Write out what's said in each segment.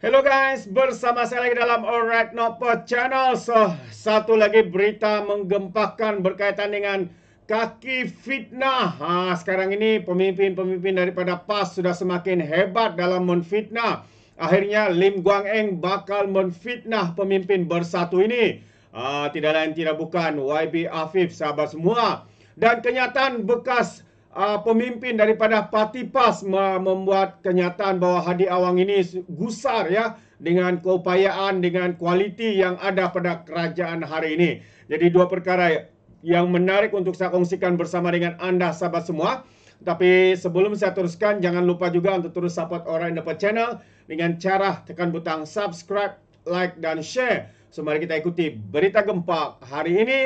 Hello guys, bersama saya lagi dalam All No Pod Channel. So, satu lagi berita menggempakan berkaitan dengan kaki fitnah. Ha, sekarang ini pemimpin-pemimpin daripada PAS sudah semakin hebat dalam menfitnah. Akhirnya Lim Guang Eng bakal menfitnah pemimpin bersatu ini. Ha, tidak lain tidak bukan YB Afif sahabat semua. Dan kenyataan bekas uh, pemimpin daripada parti PAS membuat kenyataan bahawa Hadi Awang ini gusar ya dengan keupayaan dengan kualiti yang ada pada kerajaan hari ini. Jadi dua perkara yang menarik untuk saya kongsikan bersama dengan anda sahabat semua. Tapi sebelum saya teruskan jangan lupa juga untuk terus support orang dapat channel dengan cara tekan butang subscribe, like dan share. So, mari kita ikuti berita gempa hari ini.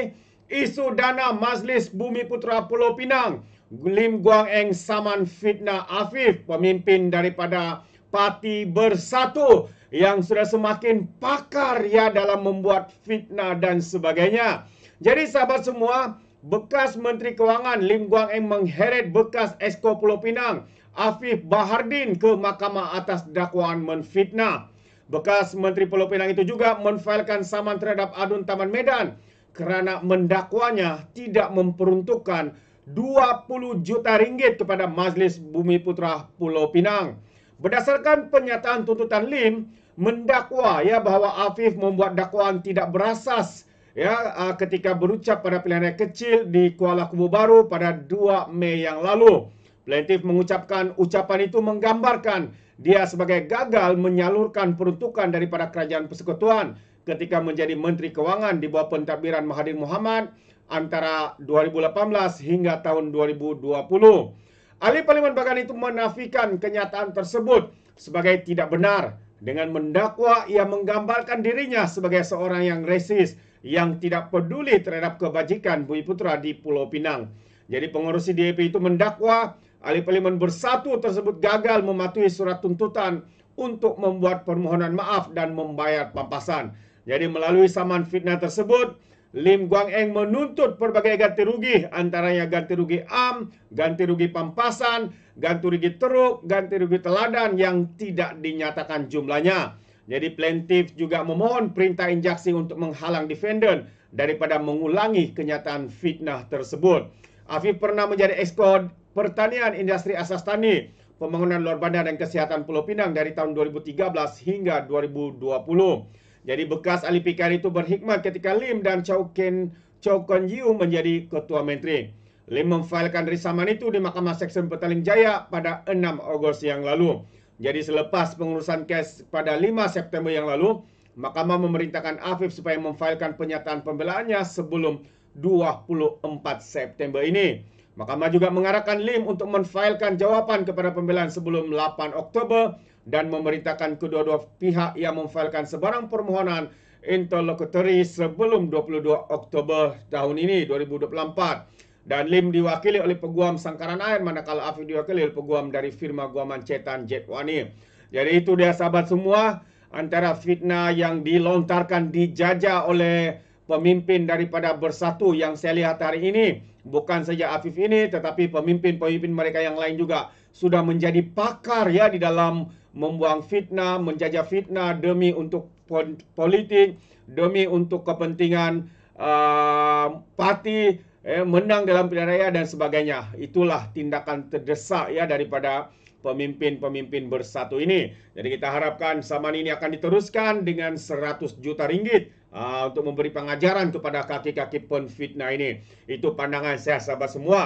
Isu dana Majlis Bumi Putra Pulau Pinang. Lim Guang Eng Saman Fitnah Afif, pemimpin daripada Parti Bersatu yang sudah semakin pakar ya dalam membuat fitnah dan sebagainya. Jadi sahabat semua, bekas Menteri Kewangan Lim Guang Eng mengheret bekas Esko Pulau Pinang Afif Bahardin ke mahkamah atas dakwaan menfitnah. Bekas Menteri Pulau Pinang itu juga menfailkan saman terhadap Adun Taman Medan kerana mendakwanya tidak memperuntukkan 20 juta ringgit kepada Majlis Bumi Putra Pulau Pinang. Berdasarkan pernyataan tuntutan Lim mendakwa ya bahawa Afif membuat dakwaan tidak berasas ya ah, ketika berucap pada pilihan raya kecil di Kuala Kubu Baru pada 2 Mei yang lalu. Plaintif mengucapkan ucapan itu menggambarkan dia sebagai gagal menyalurkan peruntukan daripada kerajaan persekutuan ketika menjadi Menteri Kewangan di bawah pentadbiran Mahathir Mohamad antara 2018 hingga tahun 2020. Ahli Parlimen bahkan itu menafikan kenyataan tersebut sebagai tidak benar dengan mendakwa ia menggambarkan dirinya sebagai seorang yang resis yang tidak peduli terhadap kebajikan Bumi Putra di Pulau Pinang. Jadi pengurusi DAP itu mendakwa Ahli Parlimen Bersatu tersebut gagal mematuhi surat tuntutan untuk membuat permohonan maaf dan membayar pampasan. Jadi melalui saman fitnah tersebut, Lim Guang Eng menuntut pelbagai ganti rugi antaranya ganti rugi am, ganti rugi pampasan, ganti rugi teruk, ganti rugi teladan yang tidak dinyatakan jumlahnya. Jadi plaintiff juga memohon perintah injaksi untuk menghalang defendant daripada mengulangi kenyataan fitnah tersebut. Afif pernah menjadi ekspor pertanian industri asas tani, pembangunan luar bandar dan kesihatan Pulau Pinang dari tahun 2013 hingga 2020. Jadi bekas ahli PKR itu berhikmat ketika Lim dan Chow Kin Chow Kon Yu menjadi ketua menteri. Lim memfailkan risaman itu di Mahkamah Seksyen Petaling Jaya pada 6 Ogos yang lalu. Jadi selepas pengurusan kes pada 5 September yang lalu, Mahkamah memerintahkan Afif supaya memfailkan penyataan pembelaannya sebelum 24 September ini. Mahkamah juga mengarahkan Lim untuk memfailkan jawapan kepada pembelaan sebelum 8 Oktober dan memerintahkan kedua-dua pihak yang memfailkan sebarang permohonan interlokutori sebelum 22 Oktober tahun ini 2024 dan Lim diwakili oleh peguam Sangkaran Air manakala Afif diwakili oleh peguam dari firma guaman cetan Jetwani. Jadi itu dia sahabat semua antara fitnah yang dilontarkan dijajah oleh pemimpin daripada Bersatu yang saya lihat hari ini bukan saja Afif ini tetapi pemimpin-pemimpin mereka yang lain juga sudah menjadi pakar ya di dalam membuang fitnah, menjajah fitnah demi untuk politik, demi untuk kepentingan uh, parti eh, menang dalam pilihan raya dan sebagainya. Itulah tindakan terdesak ya daripada pemimpin-pemimpin bersatu ini. Jadi kita harapkan zaman ini akan diteruskan dengan 100 juta ringgit uh, untuk memberi pengajaran kepada kaki-kaki penfitnah ini. Itu pandangan saya sahabat semua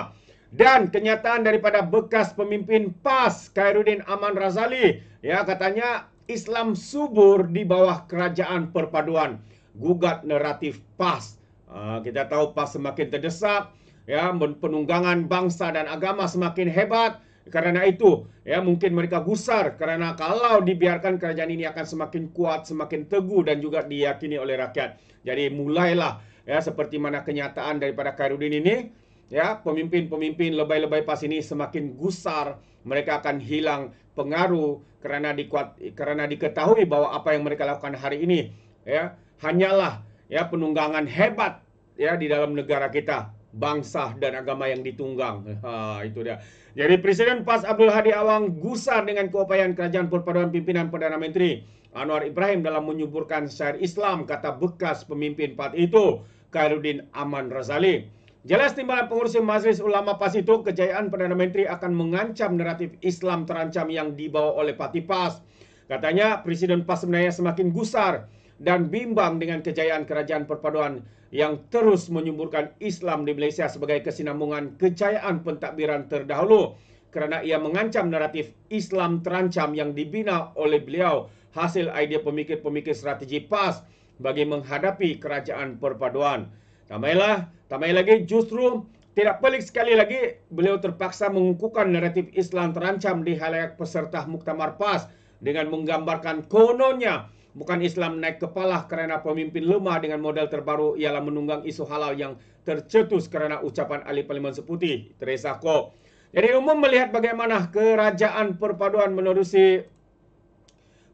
dan kenyataan daripada bekas pemimpin PAS Khairuddin Aman Razali ya katanya Islam subur di bawah kerajaan perpaduan gugat naratif PAS uh, kita tahu PAS semakin terdesak ya penunggangan bangsa dan agama semakin hebat Karena itu ya mungkin mereka gusar Karena kalau dibiarkan kerajaan ini akan semakin kuat semakin teguh dan juga diyakini oleh rakyat jadi mulailah ya seperti mana kenyataan daripada Khairuddin ini ya pemimpin-pemimpin lebay-lebay pas ini semakin gusar mereka akan hilang pengaruh karena dikuat karena diketahui bahwa apa yang mereka lakukan hari ini ya hanyalah ya penunggangan hebat ya di dalam negara kita bangsa dan agama yang ditunggang eh. ha, itu dia jadi Presiden PAS Abdul Hadi Awang gusar dengan keupayaan kerajaan perpaduan pimpinan Perdana Menteri Anwar Ibrahim dalam menyuburkan syair Islam kata bekas pemimpin part itu Khairuddin Aman Razali Jelas timbalan pengurus Majlis Ulama PAS itu, kejayaan Perdana Menteri akan mengancam naratif Islam terancam yang dibawa oleh Parti PAS. Katanya Presiden PAS sebenarnya semakin gusar dan bimbang dengan kejayaan kerajaan perpaduan yang terus menyuburkan Islam di Malaysia sebagai kesinambungan kejayaan pentadbiran terdahulu kerana ia mengancam naratif Islam terancam yang dibina oleh beliau hasil idea pemikir-pemikir strategi PAS bagi menghadapi kerajaan perpaduan. Tambahlah, tambah lagi justru tidak pelik sekali lagi beliau terpaksa mengukuhkan naratif Islam terancam di halayak peserta Muktamar PAS dengan menggambarkan kononnya bukan Islam naik kepala kerana pemimpin lemah dengan model terbaru ialah menunggang isu halal yang tercetus kerana ucapan ahli parlimen seputih Teresa Ko. Jadi umum melihat bagaimana kerajaan perpaduan menerusi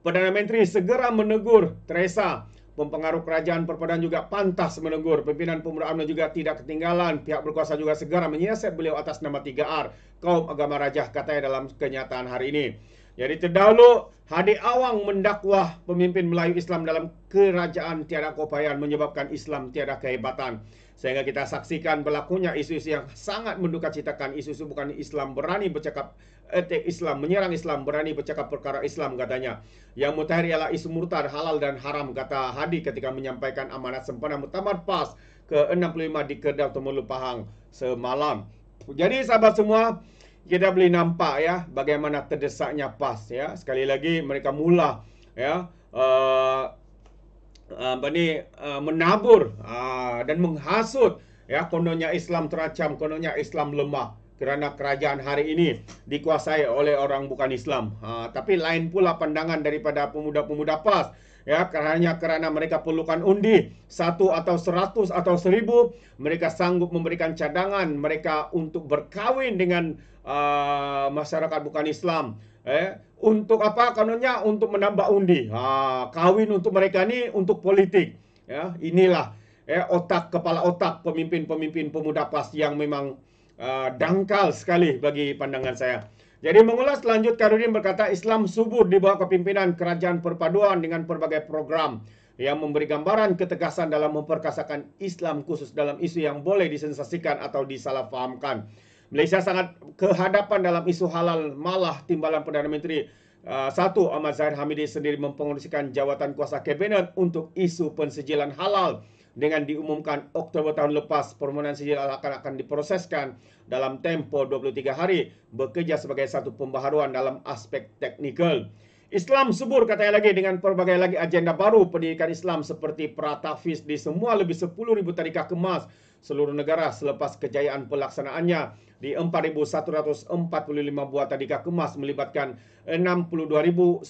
Perdana Menteri segera menegur Teresa pempengaruh kerajaan perpaduan juga pantas menegur. Pimpinan pemuda UMNO juga tidak ketinggalan. Pihak berkuasa juga segera menyiasat beliau atas nama 3R. Kaum agama raja. katanya dalam kenyataan hari ini. Jadi terdahulu, Hadi Awang mendakwa pemimpin Melayu Islam dalam kerajaan tiada keupayaan menyebabkan Islam tiada kehebatan sehingga kita saksikan berlakunya isu-isu yang sangat mendukat citakan isu-isu bukan Islam berani bercakap etik eh, Islam menyerang Islam berani bercakap perkara Islam katanya yang mutahir ialah isu murtad halal dan haram kata Hadi ketika menyampaikan amanat sempena mutamar PAS ke-65 di Kedah Temulu Pahang semalam jadi sahabat semua kita boleh nampak ya bagaimana terdesaknya PAS ya sekali lagi mereka mula ya uh, Ah, apa ni ah, menabur ah, dan menghasut ya kononnya Islam teracam kononnya Islam lemah kerana kerajaan hari ini dikuasai oleh orang bukan Islam uh, tapi lain pula pandangan daripada pemuda-pemuda PAS ya kerana kerana mereka perlukan undi satu atau seratus atau seribu mereka sanggup memberikan cadangan mereka untuk berkahwin dengan uh, masyarakat bukan Islam eh untuk apa kanunnya untuk menambah undi ha kahwin untuk mereka ni untuk politik ya inilah eh otak kepala otak pemimpin-pemimpin pemuda PAS yang memang uh, dangkal sekali bagi pandangan saya jadi mengulas lanjut Karudin berkata Islam subur di bawah kepimpinan kerajaan perpaduan dengan berbagai program yang memberi gambaran ketegasan dalam memperkasakan Islam khusus dalam isu yang boleh disensasikan atau disalahfahamkan. Malaysia sangat kehadapan dalam isu halal malah timbalan Perdana Menteri uh, satu Ahmad Zahid Hamidi sendiri mempengurusikan jawatan kuasa kabinet untuk isu pensejilan halal dengan diumumkan Oktober tahun lepas permohonan sijil akan akan diproseskan dalam tempo 23 hari bekerja sebagai satu pembaharuan dalam aspek teknikal. Islam subur katanya lagi dengan pelbagai lagi agenda baru pendidikan Islam seperti pratafis di semua lebih 10,000 tarikah kemas seluruh negara selepas kejayaan pelaksanaannya di 4,145 buah tadika kemas melibatkan 62,172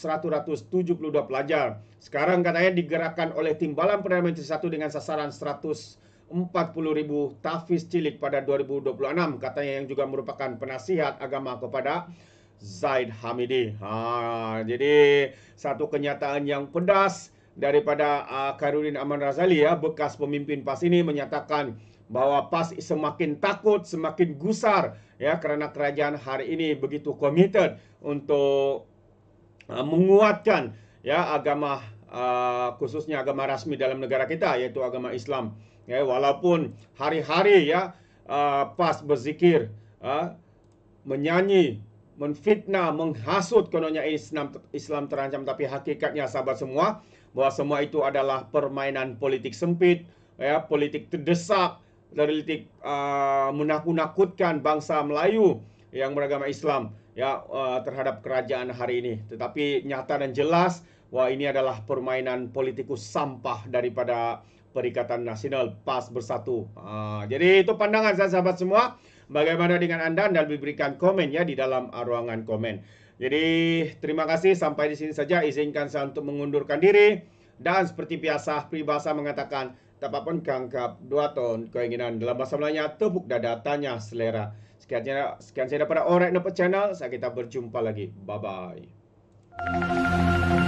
pelajar. Sekarang katanya digerakkan oleh timbalan Perdana Menteri 1 dengan sasaran ribu tafis cilik pada 2026. Katanya yang juga merupakan penasihat agama kepada Zaid Hamidi. Ha, jadi satu kenyataan yang pedas daripada uh, ah, Karudin Aman Razali ya bekas pemimpin PAS ini menyatakan bahawa PAS semakin takut, semakin gusar ya kerana kerajaan hari ini begitu komited untuk uh, menguatkan ya agama uh, khususnya agama rasmi dalam negara kita iaitu agama Islam. Ya walaupun hari-hari ya uh, PAS berzikir uh, menyanyi menfitnah, menghasut kononnya Islam, Islam terancam. Tapi hakikatnya sahabat semua, bahawa semua itu adalah permainan politik sempit, ya, politik terdesak, politik uh, menakut-nakutkan bangsa Melayu yang beragama Islam ya uh, terhadap kerajaan hari ini. Tetapi nyata dan jelas bahawa ini adalah permainan politikus sampah daripada Perikatan Nasional PAS Bersatu. Uh, jadi itu pandangan saya sahabat semua bagaimana dengan anda anda berikan komen ya di dalam ruangan komen jadi terima kasih sampai di sini saja izinkan saya untuk mengundurkan diri dan seperti biasa peribahasa mengatakan tak pun kangkap dua tahun keinginan dalam bahasa Melayu tepuk dada tanya selera sekian sekian saya daripada orang dapat channel saya kita berjumpa lagi bye bye